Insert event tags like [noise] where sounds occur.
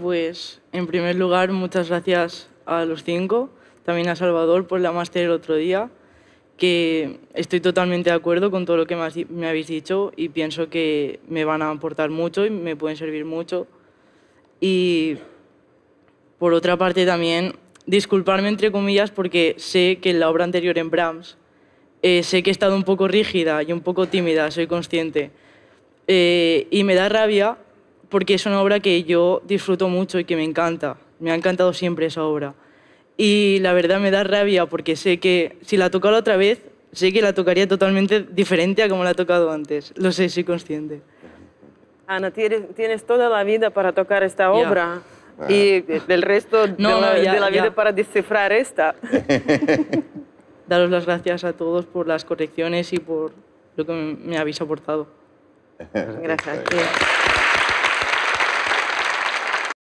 Pues en primer lugar, muchas gracias a los cinco, también a Salvador por la máster el otro día, que estoy totalmente de acuerdo con todo lo que me habéis dicho y pienso que me van a aportar mucho y me pueden servir mucho. Y por otra parte también, disculparme entre comillas porque sé que en la obra anterior en Brahms eh, sé que he estado un poco rígida y un poco tímida, soy consciente. Eh, y me da rabia porque es una obra que yo disfruto mucho y que me encanta. Me ha encantado siempre esa obra. Y la verdad me da rabia porque sé que si la tocara otra vez, sé que la tocaría totalmente diferente a como la he tocado antes. Lo sé, soy consciente. Ana, tienes, toda la vida para tocar esta obra. Ah. Y del resto [laughs] no, de, la, la vida para descifrar esta. [laughs] Daros las gracias a todos por las correcciones y por lo que me habéis aportado. Gracias.